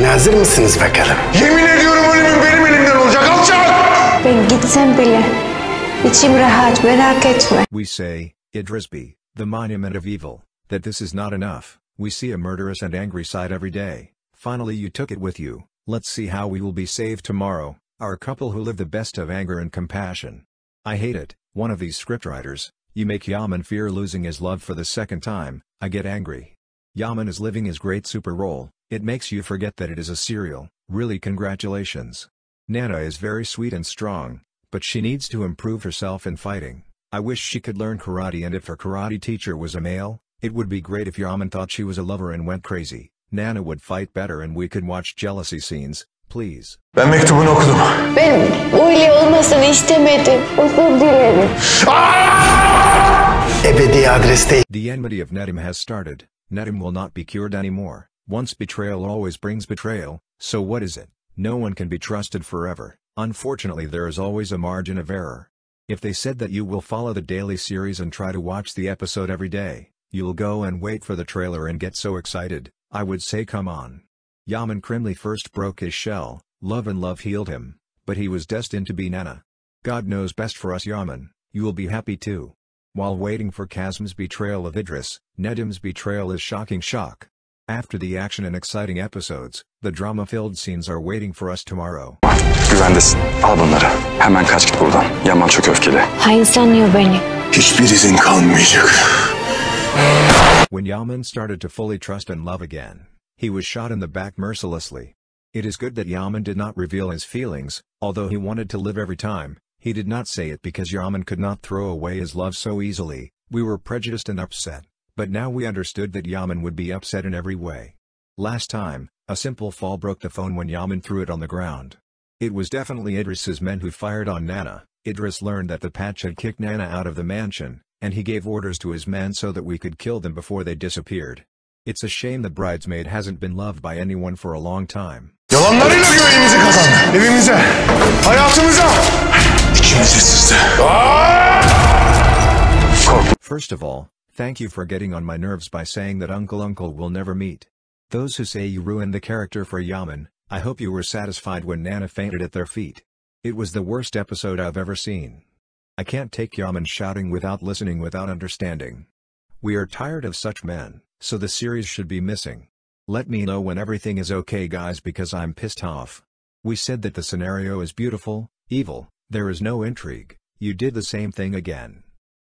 hazır mısınız bakalım? Yemin ediyorum benim elimden olacak alçak! Ben gitsem bile içim rahat merak etme. We say, Idrisby, the monument of evil, that this is not enough. We see a murderous and angry side every day. Finally you took it with you. Let's see how we will be saved tomorrow, our couple who live the best of anger and compassion. I hate it, one of these scriptwriters, you make Yaman fear losing his love for the second time, I get angry. Yaman is living his great super role, it makes you forget that it is a serial. really congratulations. Nana is very sweet and strong, but she needs to improve herself in fighting. I wish she could learn karate and if her karate teacher was a male, it would be great if Yaman thought she was a lover and went crazy. Nana would fight better and we could watch jealousy scenes, please. Ben mektubunu okudum. Ben öyle olmasını istemedim. Özür dilerim. Ebedi adreste. The enmity of Nedim has started. Nedim will not be cured anymore. Once betrayal always brings betrayal, so what is it? No one can be trusted forever. Unfortunately there is always a margin of error. If they said that you will follow the daily series and try to watch the episode every day, you'll go and wait for the trailer and get so excited, I would say come on. Yaman Krimli first broke his shell, love and love healed him, but he was destined to be Nana. God knows best for us Yaman, you will be happy too. While waiting for Kazm's betrayal of Idris, Nedim's betrayal is shocking shock. After the action and exciting episodes, the drama-filled scenes are waiting for us tomorrow. Güvendesin. Al bunları. Hemen kaç git buradan. Yaman çok öfkeli. Hain sanıyor beni. Hiçbir izin kalmayacak. When Yaman started to fully trust and love again, he was shot in the back mercilessly. It is good that Yaman did not reveal his feelings, although he wanted to live every time. He did not say it because Yaman could not throw away his love so easily, we were prejudiced and upset, but now we understood that Yaman would be upset in every way. Last time, a simple fall broke the phone when Yaman threw it on the ground. It was definitely Idris's men who fired on Nana. Idris learned that the patch had kicked Nana out of the mansion, and he gave orders to his men so that we could kill them before they disappeared. It's a shame the bridesmaid hasn't been loved by anyone for a long time. Yalanlarıyla güvenimizi kazandı. Evimize, hayatımıza. First of all, thank you for getting on my nerves by saying that Uncle Uncle will never meet. Those who say you ruined the character for Yaman, I hope you were satisfied when Nana fainted at their feet. It was the worst episode I've ever seen. I can't take Yaman shouting without listening without understanding. We are tired of such men, so the series should be missing. Let me know when everything is okay guys because I'm pissed off. We said that the scenario is beautiful, evil, there is no intrigue, you did the same thing again.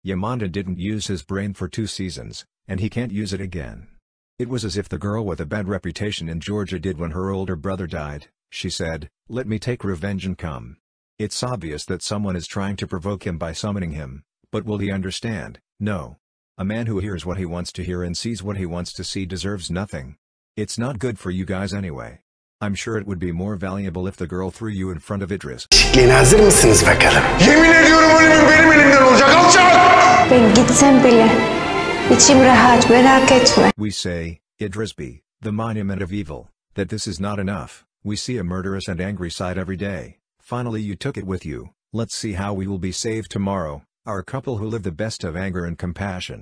Yamada didn't use his brain for two seasons, and he can't use it again. It was as if the girl with a bad reputation in Georgia did when her older brother died, she said, let me take revenge and come. It's obvious that someone is trying to provoke him by summoning him, but will he understand? No. A man who hears what he wants to hear and sees what he wants to see deserves nothing. It's not good for you guys anyway. I'm sure it would be more valuable if the girl threw you in front of Idris. Sikliğine hazır mısınız bakalım? Yemin ediyorum ölümün benim elimden olacak alçak! Ben gitsem bile içim rahat merak etme. We say, Idris B, the monument of evil, that this is not enough. We see a murderous and angry side every day. Finally you took it with you. Let's see how we will be saved tomorrow, our couple who live the best of anger and compassion.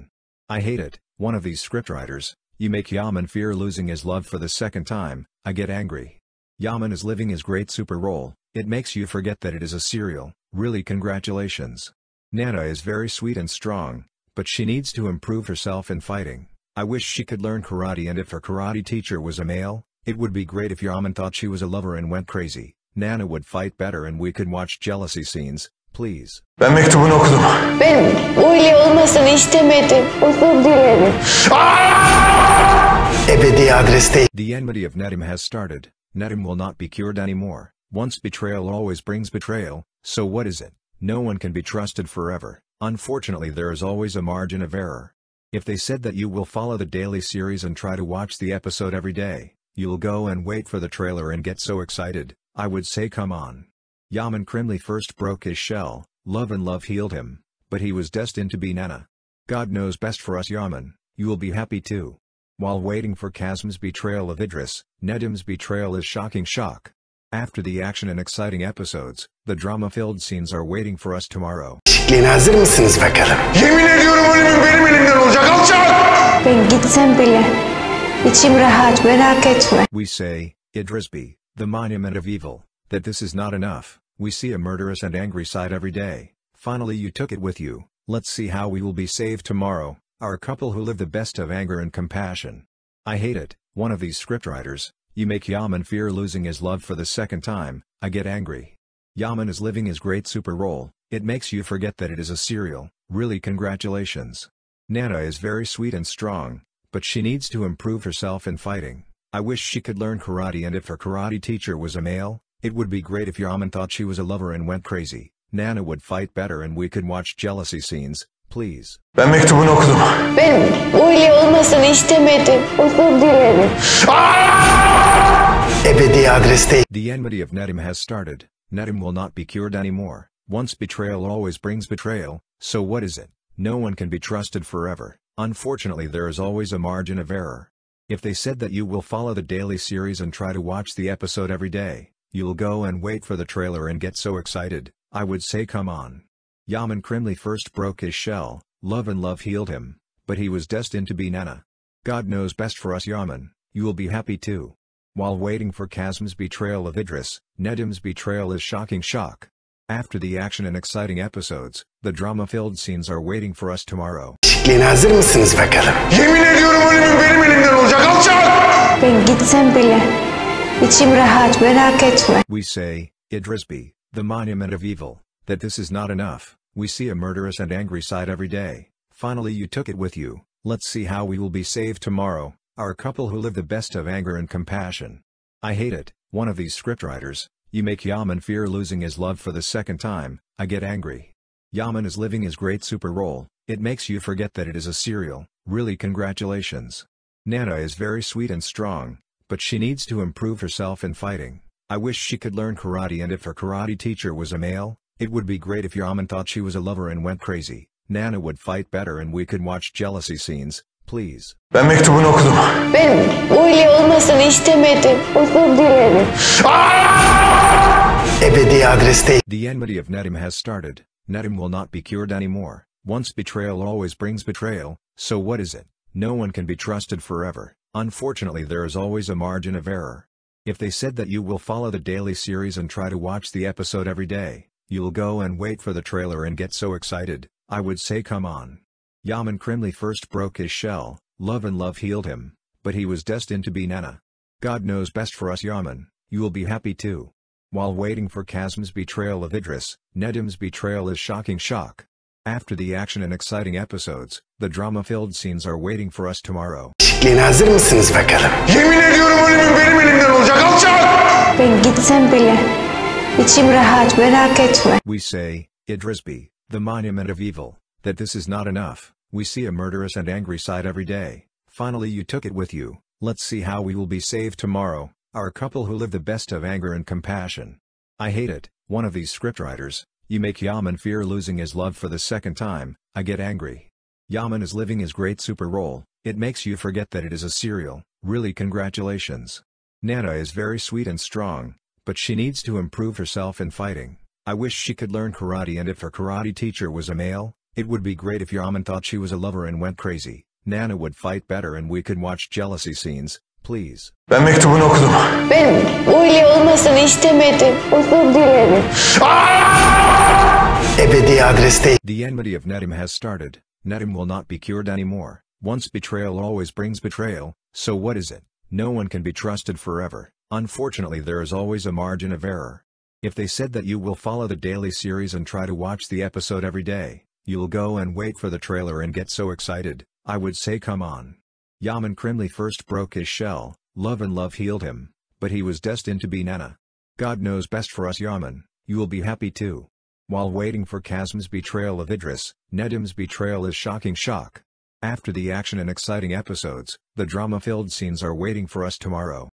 I hate it, one of these scriptwriters, you make Yaman fear losing his love for the second time, I get angry. Yaman is living his great super role, it makes you forget that it is a serial, really congratulations. Nana is very sweet and strong, but she needs to improve herself in fighting. I wish she could learn karate and if her karate teacher was a male, it would be great if Yaman thought she was a lover and went crazy. Nana would fight better and we could watch jealousy scenes, please. Ben mektubunu okudum. Ben öyle olmasını istemedim. Özür dilerim. Aa! The enmity of Nedim has started. Nedim will not be cured anymore. Once betrayal always brings betrayal, so what is it? No one can be trusted forever. Unfortunately there is always a margin of error. If they said that you will follow the daily series and try to watch the episode every day, you'll go and wait for the trailer and get so excited, I would say come on. Yaman Krimli first broke his shell, love and love healed him, but he was destined to be Nana. God knows best for us Yaman, you'll be happy too. While waiting for Kazm's betrayal of Idris, Nedim's betrayal is shocking shock. After the action and exciting episodes, the drama-filled scenes are waiting for us tomorrow. hazır mısınız bakalım? Yemin ediyorum ölümüm benim elimden olacak alçak! Ben gitsem bile içim rahat merak etme. We say, Idris B, the monument of evil, that this is not enough. We see a murderous and angry side every day. Finally you took it with you. Let's see how we will be saved tomorrow. Our couple who live the best of anger and compassion. I hate it, one of these scriptwriters, you make Yaman fear losing his love for the second time, I get angry. Yaman is living his great super role, it makes you forget that it is a serial, really congratulations. Nana is very sweet and strong, but she needs to improve herself in fighting. I wish she could learn karate and if her karate teacher was a male, it would be great if Yaman thought she was a lover and went crazy. Nana would fight better and we could watch jealousy scenes, please. Ben mektubunu okudum. Ben öyle olmasını istemedim. Özür dilerim. Ah! Ebedi adreste. The enmity of Nedim has started. Nedim will not be cured anymore. Once betrayal always brings betrayal, so what is it? No one can be trusted forever. Unfortunately there is always a margin of error. If they said that you will follow the daily series and try to watch the episode every day, you'll go and wait for the trailer and get so excited, I would say come on. Yaman Krimli first broke his shell, love and love healed him, but he was destined to be Nana. God knows best for us Yaman, you will be happy too. While waiting for Kazm's betrayal of Idris, Nedim's betrayal is shocking shock. After the action and exciting episodes, the drama-filled scenes are waiting for us tomorrow. Çıkmaya hazır mısınız bakalım? Yemin ediyorum ölümün benim elimden olacak alçak! Ben gitsem bile, içim rahat merak etme. We say, Idris be, the monument of evil that this is not enough, we see a murderous and angry side every day, finally you took it with you, let's see how we will be saved tomorrow, our couple who live the best of anger and compassion. I hate it, one of these scriptwriters, you make Yaman fear losing his love for the second time, I get angry. Yaman is living his great super role, it makes you forget that it is a serial, really congratulations. Nana is very sweet and strong, but she needs to improve herself in fighting. I wish she could learn karate and if her karate teacher was a male, it would be great if Yaman thought she was a lover and went crazy. Nana would fight better and we could watch jealousy scenes, please. Ben mektubunu okudum. Ben öyle olmasını istemedim. Özür dilerim. Ah! Ebedi adreste. The enmity of Nedim has started. Nedim will not be cured anymore. Once betrayal always brings betrayal, so what is it? No one can be trusted forever. Unfortunately there is always a margin of error. If they said that you will follow the daily series and try to watch the episode every day, You'll go and wait for the trailer and get so excited, I would say come on. Yaman Krimli first broke his shell, love and love healed him, but he was destined to be Nana. God knows best for us Yaman, you'll be happy too. While waiting for Kazm's betrayal of Idris, Nedim's betrayal is shocking shock. After the action and exciting episodes, the drama-filled scenes are waiting for us tomorrow. hazır mısınız bakalım? Yemin ediyorum ölümüm benim elimden olacak alçak! Ben gitsem bile we say, Idrisby, the monument of evil, that this is not enough. We see a murderous and angry side every day. Finally you took it with you. Let's see how we will be saved tomorrow, our couple who live the best of anger and compassion. I hate it, one of these scriptwriters, you make Yaman fear losing his love for the second time, I get angry. Yaman is living his great super role, it makes you forget that it is a serial, really congratulations. Nana is very sweet and strong, but she needs to improve herself in fighting. I wish she could learn karate and if her karate teacher was a male, it would be great if Yaman thought she was a lover and went crazy. Nana would fight better and we could watch jealousy scenes, please. Ben mektubunu okudum. Ben öyle olmasını istemedim. Özür dilerim. Ah! Ebedi adreste. The enmity of Nedim has started. Nedim will not be cured anymore. Once betrayal always brings betrayal, so what is it? No one can be trusted forever. Unfortunately there is always a margin of error. If they said that you will follow the daily series and try to watch the episode every day, you'll go and wait for the trailer and get so excited, I would say come on. Yaman Krimli first broke his shell, love and love healed him, but he was destined to be Nana. God knows best for us Yaman, you will be happy too. While waiting for Kazm's betrayal of Idris, Nedim's betrayal is shocking shock. After the action and exciting episodes, the drama-filled scenes are waiting for us tomorrow.